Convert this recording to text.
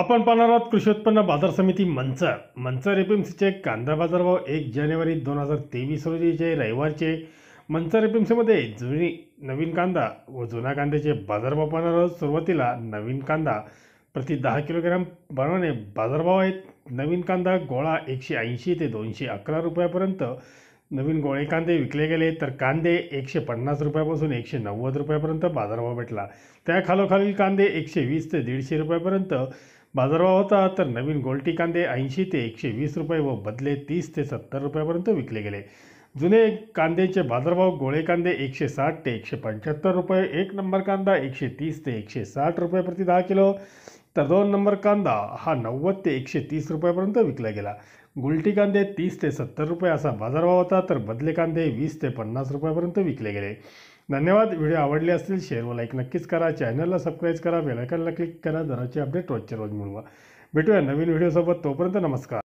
आपण पाहणार आहोत कृषी उत्पन्न बाजार समिती मंचर मंचर एफ कांदा बाजारभाव एक जानेवारी दोन हजार तेवीस रोजीचे रविवारचे मंचर एफ जुनी नवीन कांदा व जुन्या कांद्याचे बाजारभाव पाहणार आहोत सुरुवातीला नवीन कांदा प्रति दहा किलोग्रॅम बनवणे बाजारभाव आहेत नवीन कांदा गोळा एकशे ऐंशी ते दोनशे अकरा रुपयापर्यंत नवीन गोळे कांदे विकले गेले तर कांदे एकशे पन्नास रुपयापासून एकशे नव्वद रुपयापर्यंत बाजारभाव भेटला त्या खालोखालील कांदे एकशे वीस ते दीडशे रुपयापर्यंत बाजारभाव होता तर नवीन गोलटी कांदे ऐंशी ते एकशे वीस रुपये व बदले तीस ते सत्तर रुपयापर्यंत विकले गेले जुने कांद्याचे बाजारभाव गोळे कांदे एकशे साठ ते एकशे पंच्याहत्तर रुपये एक नंबर कांदा एकशे तीस ते एकशे साठ रुपये प्रति दहा किलो तर दोन नंबर कांदा हा नव्वद ते एकशे तीस रुपयापर्यंत विकला गेला गुलटी कांदे तीस ते सत्तर रुपये असा बाजारभाव होता तर बदले कांदे वीस ते पन्नास रुपयापर्यंत विकले गेले धन्यवाद व्हिडिओ आवडले असतील शेअर व लाईक नक्कीच करा चॅनलला सबस्क्राईब करा बेलायकनला क्लिक करा दराची अपडेट रोजच्या रोज मिळवा भेटूया नवीन व्हिडिओसोबत तोपर्यंत नमस्कार